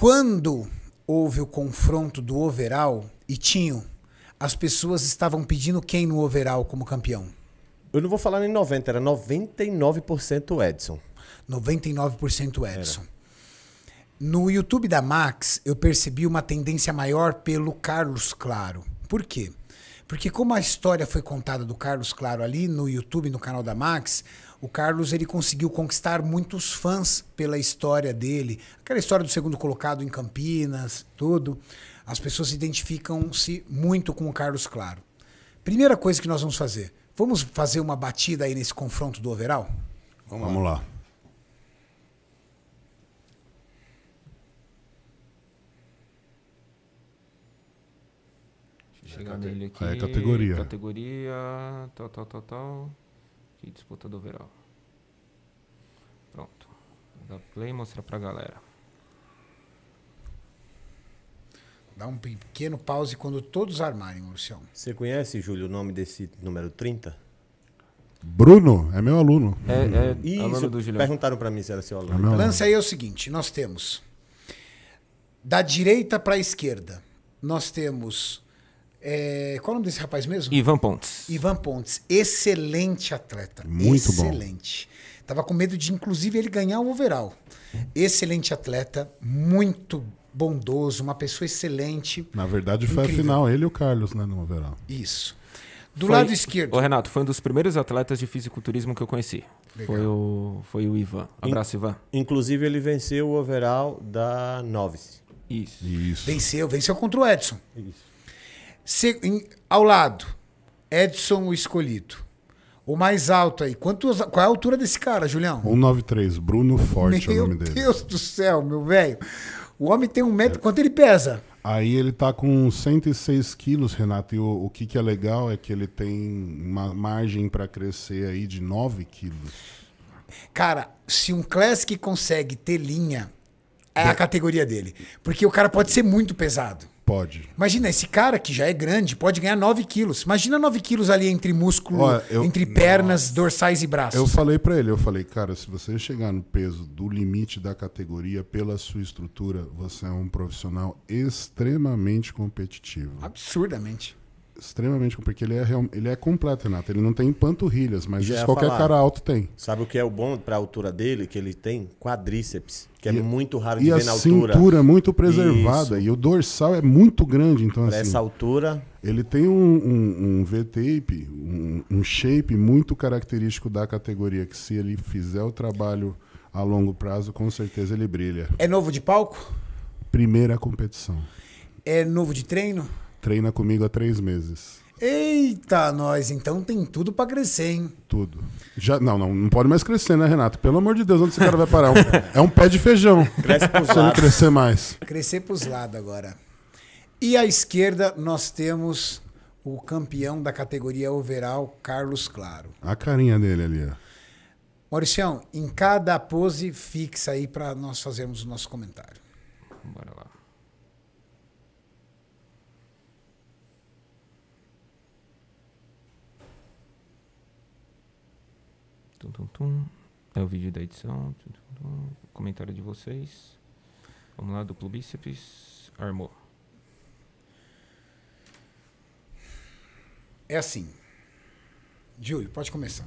Quando houve o confronto do overall e tinho, as pessoas estavam pedindo quem no overall como campeão? Eu não vou falar nem 90%, era 99% Edson. 99% Edson. Era. No YouTube da Max, eu percebi uma tendência maior pelo Carlos Claro. Por quê? Porque como a história foi contada do Carlos Claro ali no YouTube, no canal da Max, o Carlos ele conseguiu conquistar muitos fãs pela história dele, aquela história do segundo colocado em Campinas, tudo. As pessoas se identificam-se muito com o Carlos Claro. Primeira coisa que nós vamos fazer, vamos fazer uma batida aí nesse confronto do overall? Vamos, vamos lá. lá. Deixa eu chegar nele aqui. É categoria. Categoria, tal, tal, tal, tal que disputa do overall. Pronto. Vou dar play e mostrar pra galera. Dá um pequeno pause quando todos armarem, Luciano Você conhece, Júlio, o nome desse número 30? Bruno, é meu aluno. É, é Isso, aluno do Julião. perguntaram para mim se era seu é aluno. É Lance aí é o seguinte, nós temos da direita para a esquerda, nós temos é, qual o nome desse rapaz mesmo? Ivan Pontes. Ivan Pontes. Excelente atleta. Muito Excelente. bom. Excelente. Tava com medo de, inclusive, ele ganhar o overall. Excelente atleta, muito bondoso, uma pessoa excelente. Na verdade, foi incrível. a final, ele e o Carlos, né, no overall. Isso. Do foi, lado esquerdo. O Renato foi um dos primeiros atletas de fisiculturismo que eu conheci. Foi o, foi o Ivan. Abraço, In, Ivan. Inclusive, ele venceu o overall da Novice. Isso. Isso. Venceu, venceu contra o Edson. Isso. Se, em, ao lado, Edson o escolhido. O mais alto aí. Quantos, qual é a altura desse cara, Julião? 193, Bruno Forte meu é o nome dele. Meu Deus do céu, meu velho. O homem tem um metro. É. Quanto ele pesa? Aí ele tá com 106 quilos, Renato. E o, o que, que é legal é que ele tem uma margem para crescer aí de 9 quilos. Cara, se um Classic consegue ter linha, é a é. categoria dele. Porque o cara pode ser muito pesado. Pode. Imagina, esse cara que já é grande pode ganhar 9 quilos. Imagina 9 quilos ali entre músculo, Olha, eu, entre pernas, dorsais e braços. Eu falei para ele, eu falei, cara, se você chegar no peso do limite da categoria pela sua estrutura, você é um profissional extremamente competitivo. Absurdamente extremamente porque ele é real, ele é completo, Renato. Ele não tem panturrilhas, mas qualquer falar. cara alto tem. Sabe o que é o bom para a altura dele? Que ele tem quadríceps que é muito raro de ver na altura. E a cintura é muito preservada Isso. e o dorsal é muito grande, então pra assim. Essa altura. Ele tem um, um, um V-tape, um, um, shape muito característico da categoria que se ele fizer o trabalho a longo prazo, com certeza ele brilha. É novo de palco? Primeira competição. É novo de treino? Treina comigo há três meses. Eita, nós, então tem tudo para crescer, hein? Tudo. Já, não, não, não pode mais crescer, né, Renato? Pelo amor de Deus, onde esse cara vai parar? é um é pé de feijão. Cresce pros lados. não crescer mais. Crescer pros lados agora. E à esquerda nós temos o campeão da categoria overall, Carlos Claro. A carinha dele ali, ó. Mauricião, em cada pose fixa aí para nós fazermos o nosso comentário. Bora lá. tum, tum, tum. É o vídeo da edição. Tum, tum, tum. Comentário de vocês. Vamos lá, duplo bíceps. Armou. É assim. Júlio, pode começar.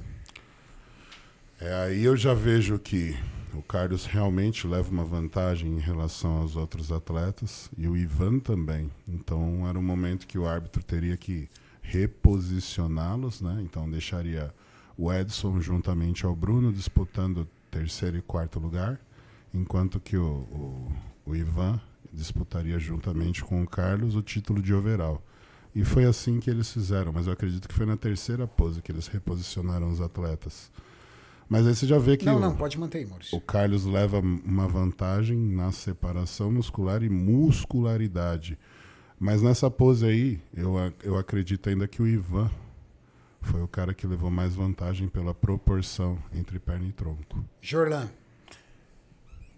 É, aí eu já vejo que o Carlos realmente leva uma vantagem em relação aos outros atletas e o Ivan também. Então era um momento que o árbitro teria que reposicioná-los, né? Então deixaria o Edson juntamente ao Bruno disputando terceiro e quarto lugar, enquanto que o, o, o Ivan disputaria juntamente com o Carlos o título de overall. E foi assim que eles fizeram, mas eu acredito que foi na terceira pose que eles reposicionaram os atletas. Mas aí você já vê que. Não, o, não, pode manter, O Carlos leva uma vantagem na separação muscular e muscularidade. Mas nessa pose aí, eu, eu acredito ainda que o Ivan foi o cara que levou mais vantagem pela proporção entre perna e tronco. Jorlan.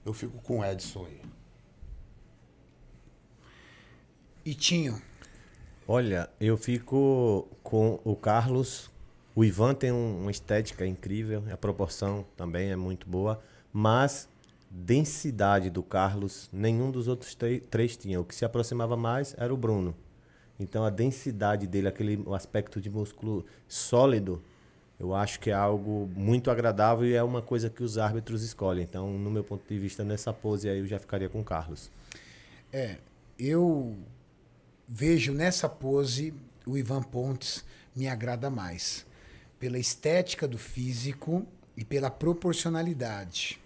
Eu fico com o Edson aí. Itinho. Olha, eu fico com o Carlos. O Ivan tem um, uma estética incrível, a proporção também é muito boa, mas densidade do Carlos, nenhum dos outros três tinha. O que se aproximava mais era o Bruno. Então a densidade dele, aquele aspecto de músculo sólido, eu acho que é algo muito agradável e é uma coisa que os árbitros escolhem. Então, no meu ponto de vista, nessa pose aí eu já ficaria com o Carlos. É, eu vejo nessa pose o Ivan Pontes me agrada mais pela estética do físico e pela proporcionalidade.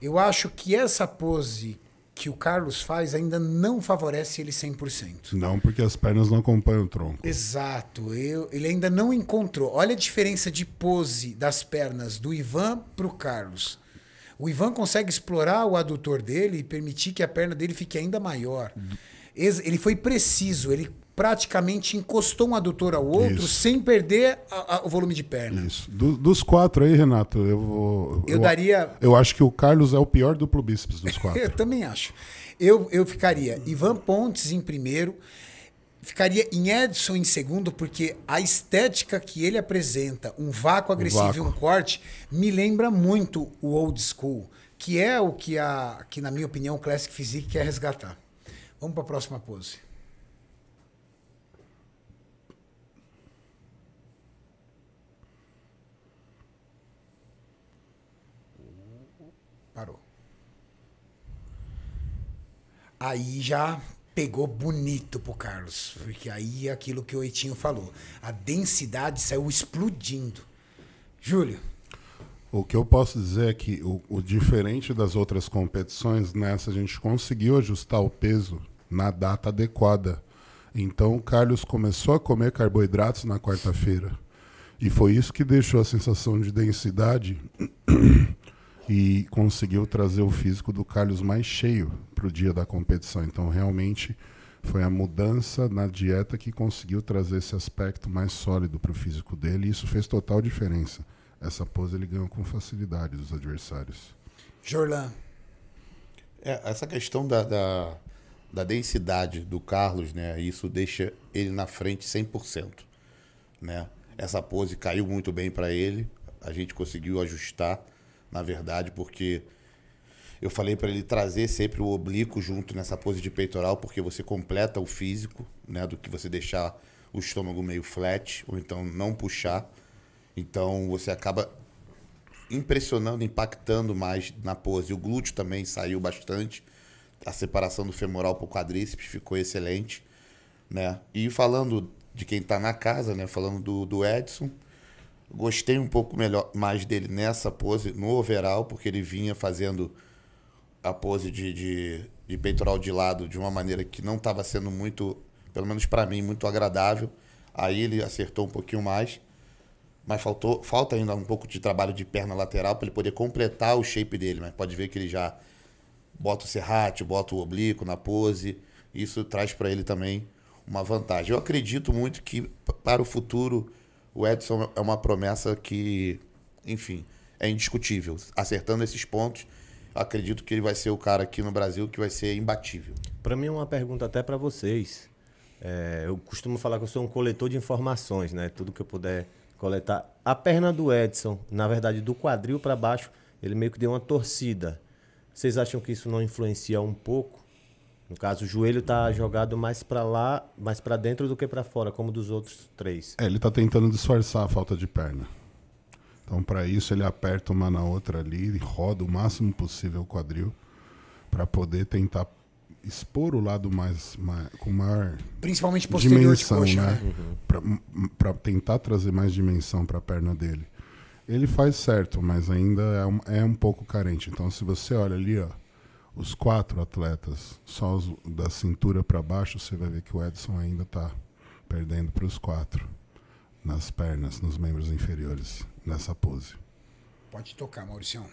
Eu acho que essa pose que o Carlos faz ainda não favorece ele 100%. Não, porque as pernas não acompanham o tronco. Exato. Eu, ele ainda não encontrou. Olha a diferença de pose das pernas do Ivan para o Carlos. O Ivan consegue explorar o adutor dele e permitir que a perna dele fique ainda maior. Ele foi preciso, ele praticamente encostou um adutor ao outro Isso. sem perder a, a, o volume de perna. Isso. Do, dos quatro aí, Renato, eu vou. Eu, eu, daria. Eu acho que o Carlos é o pior duplo bíceps dos quatro. eu também acho. Eu, eu ficaria Ivan Pontes em primeiro, ficaria em Edson em segundo, porque a estética que ele apresenta, um vácuo agressivo um vácuo. e um corte, me lembra muito o old school, que é o que, a, que na minha opinião, o Classic Physique quer resgatar. Vamos para a próxima pose. aí já pegou bonito pro Carlos, porque aí é aquilo que o Eitinho falou, a densidade saiu explodindo. Júlio. O que eu posso dizer é que o, o diferente das outras competições, nessa a gente conseguiu ajustar o peso na data adequada. Então o Carlos começou a comer carboidratos na quarta-feira. E foi isso que deixou a sensação de densidade e conseguiu trazer o físico do Carlos mais cheio para o dia da competição. Então, realmente, foi a mudança na dieta que conseguiu trazer esse aspecto mais sólido para o físico dele, e isso fez total diferença. Essa pose ele ganhou com facilidade dos adversários. Jorlan. É, essa questão da, da, da, densidade do Carlos, né? Isso deixa ele na frente 100%. Né? Essa pose caiu muito bem para ele. A gente conseguiu ajustar, na verdade, porque eu falei para ele trazer sempre o oblíquo junto nessa pose de peitoral, porque você completa o físico, né? Do que você deixar o estômago meio flat, ou então não puxar. Então você acaba impressionando, impactando mais na pose. O glúteo também saiu bastante. A separação do femoral para o quadríceps ficou excelente. Né? E falando de quem está na casa, né? falando do, do Edson, gostei um pouco melhor mais dele nessa pose, no overall, porque ele vinha fazendo a pose de, de, de peitoral de lado de uma maneira que não estava sendo muito, pelo menos para mim, muito agradável. Aí ele acertou um pouquinho mais, mas faltou, falta ainda um pouco de trabalho de perna lateral para ele poder completar o shape dele. Mas pode ver que ele já bota o serrate, bota o oblíquo na pose. Isso traz para ele também uma vantagem. Eu acredito muito que para o futuro o Edson é uma promessa que, enfim, é indiscutível. Acertando esses pontos, acredito que ele vai ser o cara aqui no Brasil que vai ser imbatível. Para mim, é uma pergunta até para vocês. É, eu costumo falar que eu sou um coletor de informações, né? Tudo que eu puder coletar. A perna do Edson, na verdade, do quadril para baixo, ele meio que deu uma torcida. Vocês acham que isso não influencia um pouco? No caso, o joelho está jogado mais para lá, mais para dentro do que para fora, como dos outros três. É, ele está tentando disfarçar a falta de perna. Então, para isso, ele aperta uma na outra ali, e roda o máximo possível o quadril, para poder tentar expor o lado mais, mais com maior principalmente posterior dimensão, coxa, né? né? Uhum. Para tentar trazer mais dimensão para a perna dele. Ele faz certo, mas ainda é um, é um pouco carente. Então, se você olha ali, ó, os quatro atletas, só os, da cintura para baixo, você vai ver que o Edson ainda está perdendo para os quatro nas pernas, nos membros inferiores nessa pose. Pode tocar, Mauricião.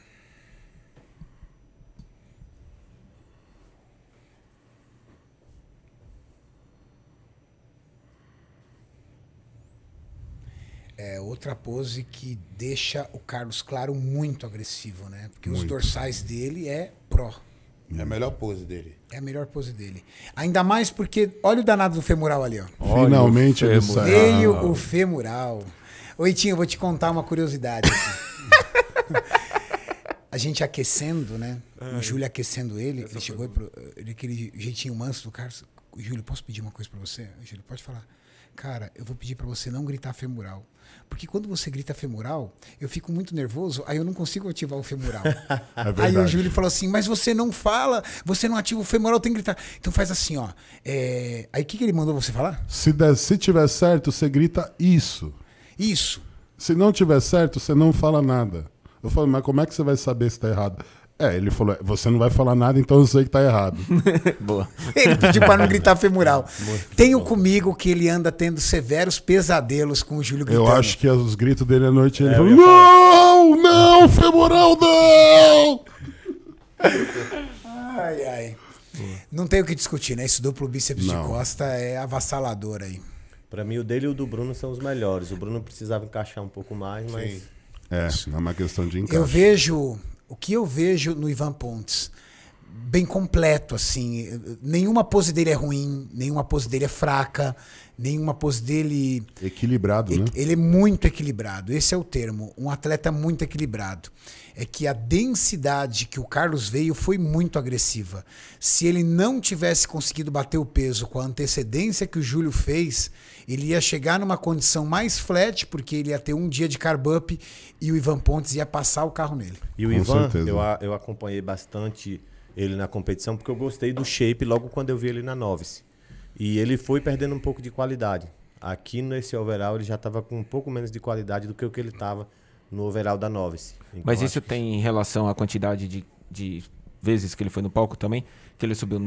É outra pose que deixa o Carlos Claro muito agressivo, né? Porque muito. os dorsais dele é pró. É a melhor pose dele. É a melhor pose dele. Ainda mais porque olha o danado do femoral ali, ó. Finalmente ele saiu. Veio o femoral. Oitinho, eu vou te contar uma curiosidade. a gente aquecendo, né? É. o Júlio aquecendo ele, ele chegou pro, ele, aquele jeitinho manso do Carlos. Júlio, posso pedir uma coisa para você? Júlio, pode falar. Cara, eu vou pedir para você não gritar femoral. Porque quando você grita femoral, eu fico muito nervoso, aí eu não consigo ativar o femoral. É aí o Júlio falou assim: Mas você não fala, você não ativa o femoral, tem que gritar. Então faz assim, ó. É... Aí o que, que ele mandou você falar? Se, der, se tiver certo, você grita isso. Isso. Se não tiver certo, você não fala nada. Eu falo, mas como é que você vai saber se está errado? É, ele falou, é, você não vai falar nada, então eu sei que tá errado. Boa. Ele pediu para não gritar femoral. Tenho comigo que ele anda tendo severos pesadelos com o Júlio gritando. Eu acho que é os gritos dele à noite, ele é, não, não, femoral não! ai, ai. Não tem o que discutir, né? Esse duplo bíceps não. de costa é avassalador aí. Para mim, o dele e o do Bruno são os melhores. O Bruno precisava encaixar um pouco mais, mas. Sim. É, é uma questão de encaixe. Eu vejo. O que eu vejo no Ivan Pontes? Bem completo, assim. Nenhuma pose dele é ruim, nenhuma pose dele é fraca, nenhuma pose dele. Equilibrado, né? Ele é muito equilibrado. Esse é o termo. Um atleta muito equilibrado. É que a densidade que o Carlos veio foi muito agressiva. Se ele não tivesse conseguido bater o peso com a antecedência que o Júlio fez ele ia chegar numa condição mais flat, porque ele ia ter um dia de carb up e o Ivan Pontes ia passar o carro nele. E o Com Ivan, eu, eu acompanhei bastante ele na competição, porque eu gostei do shape logo quando eu vi ele na Novice. E ele foi perdendo um pouco de qualidade. Aqui nesse overall ele já estava com um pouco menos de qualidade do que o que ele estava no overall da Novice. Então, Mas isso tem tem relação à quantidade de, de vezes que ele foi no palco também, que ele subiu da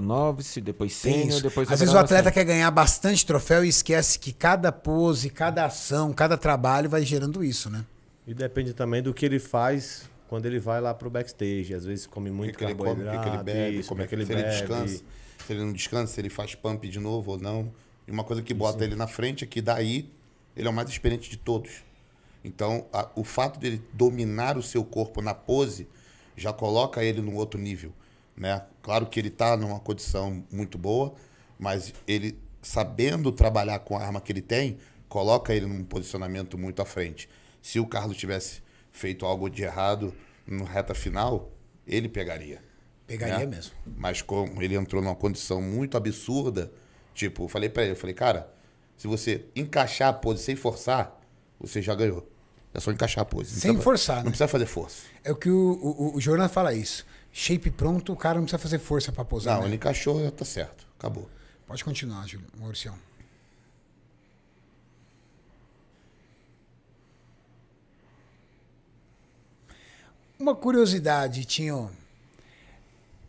9, é se depois sênior, depois Às vezes o é atleta quer ganhar bastante troféu e esquece que cada pose, cada ação, cada trabalho vai gerando isso, né? E depende também do que ele faz quando ele vai lá pro backstage. Às vezes come muito que carboidrato, é que ele bebe, isso, como é que ele se bebe. Ele descansa, se ele não descansa, se ele faz pump de novo ou não. E uma coisa que bota ele na frente é que daí ele é o mais experiente de todos. Então, a, o fato dele dominar o seu corpo na pose já coloca ele num outro nível, né? Claro que ele está numa condição muito boa, mas ele sabendo trabalhar com a arma que ele tem, coloca ele num posicionamento muito à frente. Se o Carlos tivesse feito algo de errado no reta final, ele pegaria. Pegaria né? mesmo. Mas como ele entrou numa condição muito absurda, tipo, eu falei para ele, eu falei, cara, se você encaixar a pose sem forçar, você já ganhou. É só encaixar a pose. Sem precisa, forçar. Não né? precisa fazer força. É o que o, o, o Jornal fala isso. Shape pronto, o cara não precisa fazer força para posar. Não, né? ele encaixou, já tá certo. Acabou. Pode continuar, Maurício. Uma curiosidade, Tinho.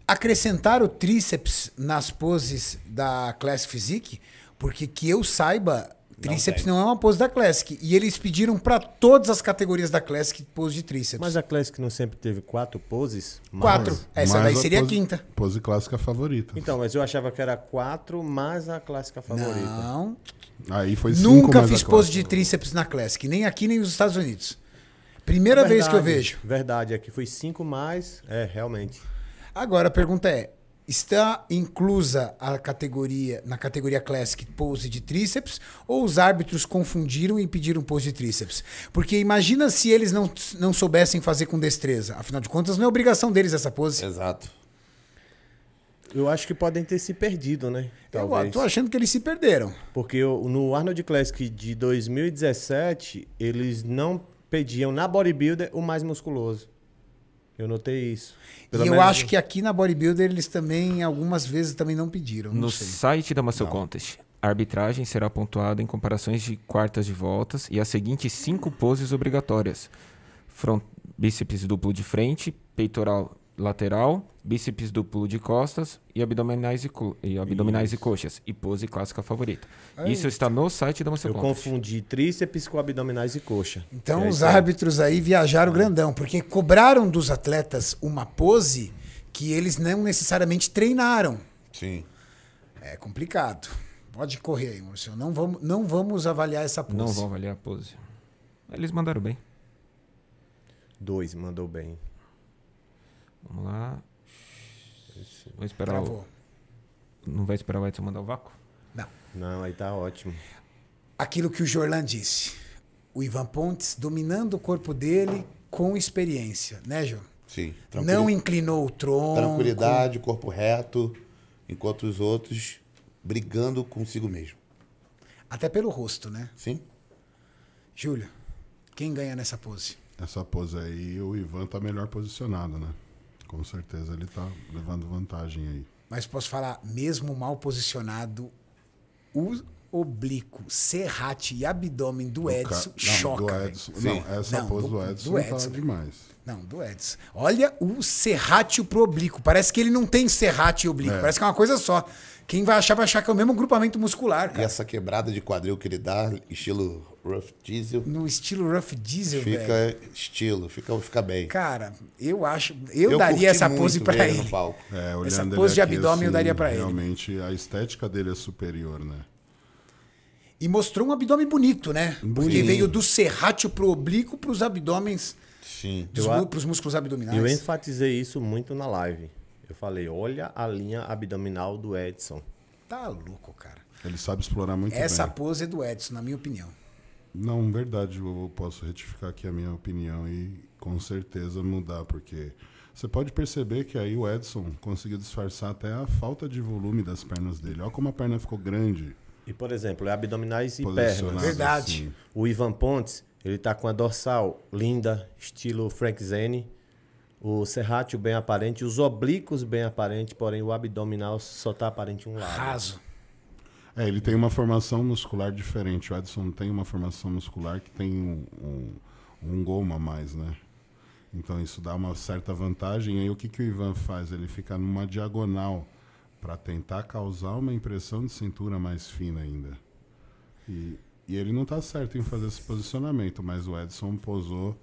Acrescentar o tríceps nas poses da Class Physique, porque que eu saiba, Tríceps não, não, é uma pose da Classic. E eles pediram para todas as categorias da Classic pose de tríceps. Mas a Classic não sempre teve quatro poses? Quatro. Essa mas daí seria a, pose, a quinta. Pose clássica favorita. Então, mas eu achava que era quatro mais a clássica favorita. Não. Aí foi cinco Nunca fiz pose de tríceps na Classic. Nem aqui, nem nos Estados Unidos. Primeira verdade, vez que eu vejo. Verdade. Aqui é foi cinco mais. É, realmente. Agora a pergunta é: está inclusa a categoria na categoria Classic pose de tríceps ou os árbitros confundiram e impediram pose de tríceps? Porque imagina se eles não, não soubessem fazer com destreza. Afinal de contas, não é obrigação deles essa pose. Exato. Eu acho que podem ter se perdido, né? Talvez. Eu tô achando que eles se perderam. Porque eu, no Arnold Classic de 2017, eles não pediam na bodybuilder o mais musculoso. Eu notei isso. Pelo e eu menos... acho que aqui na Bodybuilder eles também, algumas vezes, também não pediram. Não no sei. site da Muscle não. Contest, a arbitragem será pontuada em comparações de quartas de voltas e as seguintes cinco poses obrigatórias. Front, bíceps duplo de frente, peitoral lateral, bíceps duplo de costas e abdominais e, e abdominais e coxas. E pose clássica favorita. Aí. É isso está no site da Muscle Eu Contest. confundi tríceps com abdominais e coxa. Então os tá. árbitros aí viajaram ah. grandão, porque cobraram dos atletas uma pose que eles não necessariamente treinaram. Sim. É complicado. Pode correr aí, Maurício. Não vamos, não vamos avaliar essa pose. Não vão avaliar a pose. Eles mandaram bem. Dois mandou bem. Vamos lá. Vou esperar Travou. o... Não vai esperar o Edson mandar o vácuo? Não. Não, aí tá ótimo. Aquilo que o Jorlan disse. O Ivan Pontes dominando o corpo dele com experiência, né, Jô? Sim. Tranquil... Não inclinou o tronco. Tranquilidade, corpo reto, enquanto os outros brigando consigo mesmo. Até pelo rosto, né? Sim. Júlio, quem ganha nessa pose? Essa pose aí, o Ivan tá melhor posicionado, né? Com certeza ele está levando vantagem aí. Mas posso falar, mesmo mal posicionado, o oblíquo, serrate e abdômen do Edson ca... não, choca. Do Edson. Não, essa não, pose do, do Edson, do Edson tá demais. Não, do Edson. Olha o serrate pro oblíquo. Parece que ele não tem serrate e oblíquo. É. Parece que é uma coisa só. Quem vai achar, vai achar que é o mesmo grupamento muscular. Cara. E essa quebrada de quadril que ele dá, estilo Rough Diesel. No estilo Rough Diesel, fica velho. estilo, fica, fica bem. Cara, eu acho. Eu, eu daria essa pose para ele. É, essa pose de abdômen assim, eu daria para ele. Realmente, a estética dele é superior, né? E mostrou um abdômen bonito, né? Bonito. Porque veio do serrátil pro oblíquo pros abdômenes, Sim. Dos, eu, pros músculos abdominais. Eu enfatizei isso muito na live. Eu falei, olha a linha abdominal do Edson. Tá louco, cara. Ele sabe explorar muito Essa bem. pose é do Edson, na minha opinião. Não, verdade, eu posso retificar aqui a minha opinião e com certeza mudar, porque você pode perceber que aí o Edson conseguiu disfarçar até a falta de volume das pernas dele. Olha como a perna ficou grande. E, por exemplo, é abdominais e pernas. Verdade. O Ivan Pontes, ele tá com a dorsal linda, estilo Frank Zane. O serrátil bem aparente, os oblíquos bem aparente, porém o abdominal só tá aparente um lado. Raso. É, ele tem uma formação muscular diferente. O Edson tem uma formação muscular que tem um, um, um goma a mais, né? Então isso dá uma certa vantagem. E aí o que, que o Ivan faz? Ele fica numa diagonal para tentar causar uma impressão de cintura mais fina ainda. E, e ele não está certo em fazer esse posicionamento, mas o Edson posou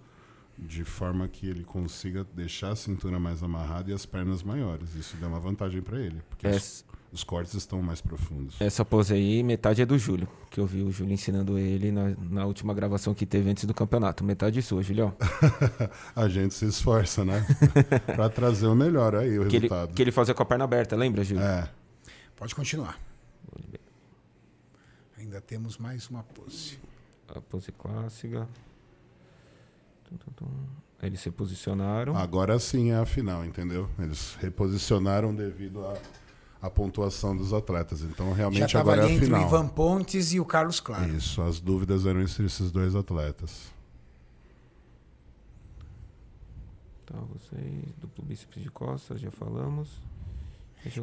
de forma que ele consiga deixar a cintura mais amarrada e as pernas maiores. Isso deu uma vantagem para ele. Porque é, isso os cortes estão mais profundos. Essa pose aí, metade é do Júlio, que eu vi o Júlio ensinando ele na, na última gravação que teve antes do campeonato. Metade sua, Julião. a gente se esforça, né? para trazer o melhor aí, o que resultado. Ele, que ele fazia com a perna aberta, lembra, Júlio? É. Pode continuar. Ainda temos mais uma pose. A pose clássica. Eles se posicionaram. Agora sim é a final, entendeu? Eles reposicionaram devido a a pontuação dos atletas. Então, realmente, Já agora ali é a entre final. o Ivan Pontes e o Carlos Claro. Isso, as dúvidas eram entre esses dois atletas. Tá, vocês, duplo bíceps de costas, já falamos.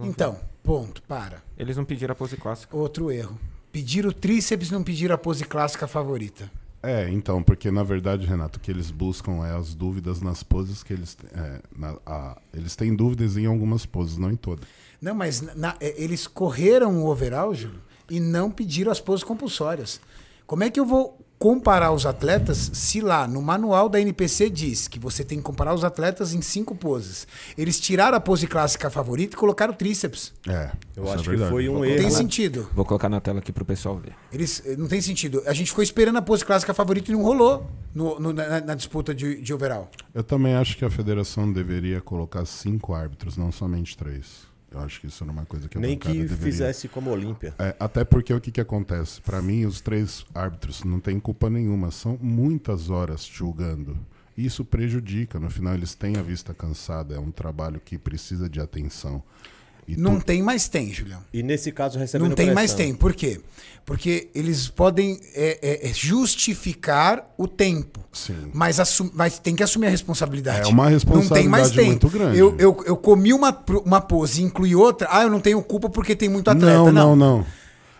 Então, ponto, para. Eles não pediram a pose clássica. Outro erro. Pedir o tríceps, não pedir a pose clássica favorita. É, então, porque na verdade, Renato, o que eles buscam é as dúvidas nas poses que eles têm. É, na, a, eles têm dúvidas em algumas poses, não em todas. Não, mas na, é, eles correram o overall, Júlio, e não pediram as poses compulsórias. Como é que eu vou comparar os atletas, se lá no manual da NPC diz que você tem que comparar os atletas em cinco poses, eles tiraram a pose clássica favorita e colocaram tríceps. É, eu é acho é que foi um erro. Não tem sentido. Vou colocar na tela aqui pro pessoal ver. Eles, eh, não tem sentido. A gente ficou esperando a pose clássica favorita e não rolou no, no, na, na, disputa de, de overall. Eu também acho que a federação deveria colocar cinco árbitros, não somente três. Eu acho que isso era é uma coisa que a Nem que deveria. fizesse como Olímpia. É, até porque o que, que acontece? Para mim, os três árbitros não têm culpa nenhuma. São muitas horas julgando. Isso prejudica. No final, eles têm a vista cansada. É um trabalho que precisa de atenção. E não tu... tem, mais tem, Julião. E nesse caso recebendo Não tem, pressão. mas tem. Por quê? Porque eles podem é, é, é justificar o tempo. Sim. Mas, assum... mas tem que assumir a responsabilidade. É uma responsabilidade não tem, mas muito tem. grande. Eu, eu, eu comi uma, uma pose e incluí outra. Ah, eu não tenho culpa porque tem muito atleta. Não, não, não. não.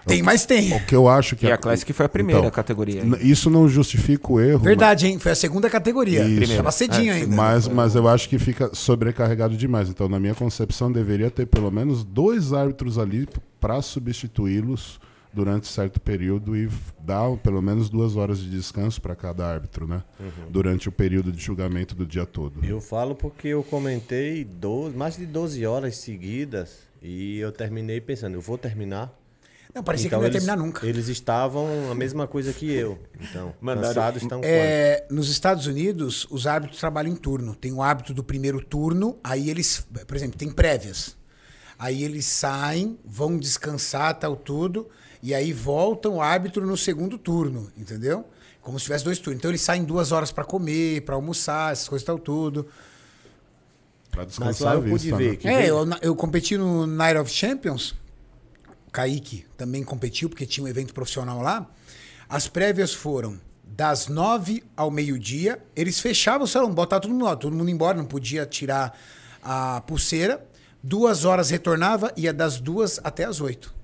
Tem, mas tem. O que eu acho que... E é a Classic foi a então, primeira então, categoria. Hein? Isso não justifica o erro. Verdade, mas... hein? Foi a segunda categoria. Isso. Primeira. Tava cedinho é, ainda. Mas, mas eu acho que fica sobrecarregado demais. Então, na minha concepção, deveria ter pelo menos dois árbitros ali para substituí-los durante certo período e dar pelo menos duas horas de descanso para cada árbitro, né? Uhum. Durante o período de julgamento do dia todo. Eu falo porque eu comentei 12, mais de 12 horas seguidas e eu terminei pensando, eu vou terminar não, parecia então, que não ia terminar nunca. Eles estavam a mesma coisa que eu. Então, Mandaram, estão é, Nos Estados Unidos, os árbitros trabalham em turno. Tem o árbitro do primeiro turno, aí eles, por exemplo, tem prévias. Aí eles saem, vão descansar, tal tá tudo, e aí voltam o árbitro no segundo turno, entendeu? Como se tivesse dois turnos. Então eles saem duas horas para comer, para almoçar, essas coisas tal tá tudo. Pra descansar Mas lá eu pude ver. Né? é, eu, eu competi no Night of Champions Kaique também competiu, porque tinha um evento profissional lá. As prévias foram das nove ao meio-dia. Eles fechavam o salão, botavam todo mundo lá, todo mundo embora, não podia tirar a pulseira. Duas horas retornava, ia das duas até as oito.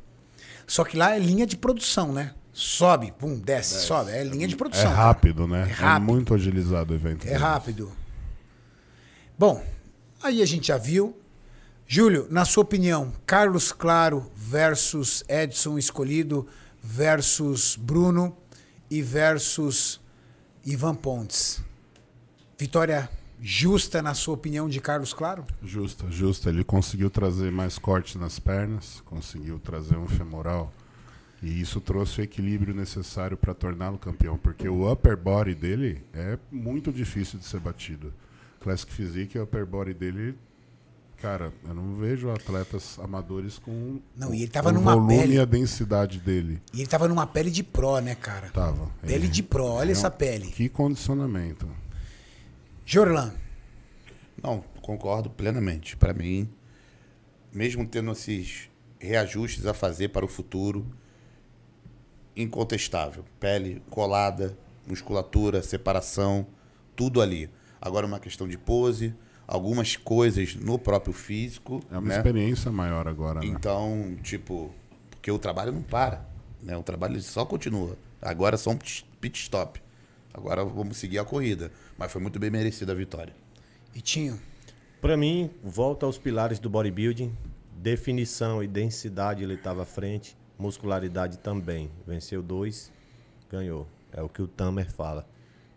Só que lá é linha de produção, né? Sobe, pum, desce, sobe. É linha de é produção. Né? É, é rápido, cara. né? É, rápido. é, muito agilizado o evento. É deles. rápido. Bom, aí a gente já viu, Júlio, na sua opinião, Carlos Claro versus Edson Escolhido versus Bruno e versus Ivan Pontes. Vitória justa, na sua opinião, de Carlos Claro? Justa, justa. Ele conseguiu trazer mais corte nas pernas, conseguiu trazer um femoral. E isso trouxe o equilíbrio necessário para torná-lo campeão, porque o upper body dele é muito difícil de ser batido. Classic Physique, o upper body dele Cara, eu não vejo atletas amadores com não, e ele tava o numa volume pele... e a densidade dele. E ele tava numa pele de pró, né, cara? Tava. Pele ele... de pró, olha essa pele. Que condicionamento. Jorlan. Não, concordo plenamente. Para mim, mesmo tendo esses reajustes a fazer para o futuro, incontestável. Pele colada, musculatura, separação, tudo ali. Agora uma questão de pose algumas coisas no próprio físico. É uma né? experiência maior agora. Né? Então, tipo, porque o trabalho não para, né? O trabalho só continua. Agora só um pit stop. Agora vamos seguir a corrida. Mas foi muito bem merecida a vitória. E Tinho? Para mim, volta aos pilares do bodybuilding. Definição e densidade ele estava à frente. Muscularidade também. Venceu dois, ganhou. É o que o Tamer fala.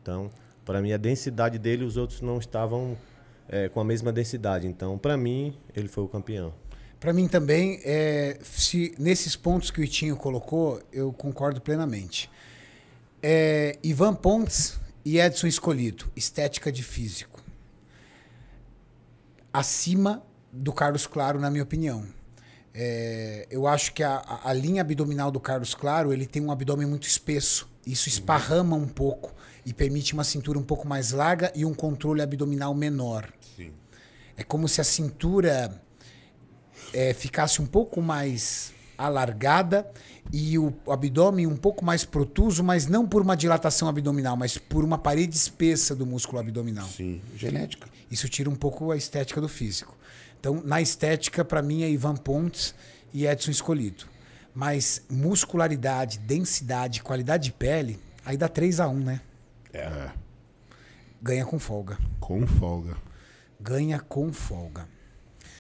Então, para mim, a densidade dele, os outros não estavam é, com a mesma densidade. Então, para mim, ele foi o campeão. Para mim também, é, se, nesses pontos que o Itinho colocou, eu concordo plenamente. É, Ivan Pontes e Edson Escolhido, estética de físico. Acima do Carlos Claro, na minha opinião. É, eu acho que a, a linha abdominal do Carlos Claro, ele tem um abdômen muito espesso. Isso esparrama um pouco e permite uma cintura um pouco mais larga e um controle abdominal menor. Sim. É como se a cintura é, ficasse um pouco mais alargada e o abdômen um pouco mais protuso, mas não por uma dilatação abdominal, mas por uma parede espessa do músculo abdominal. Sim, genética. Isso tira um pouco a estética do físico. Então, na estética, para mim é Ivan Pontes e Edson Escolhido. Mas muscularidade, densidade, qualidade de pele, aí dá 3 a 1 né? É, é. Ganha com folga. Com folga. Ganha com folga.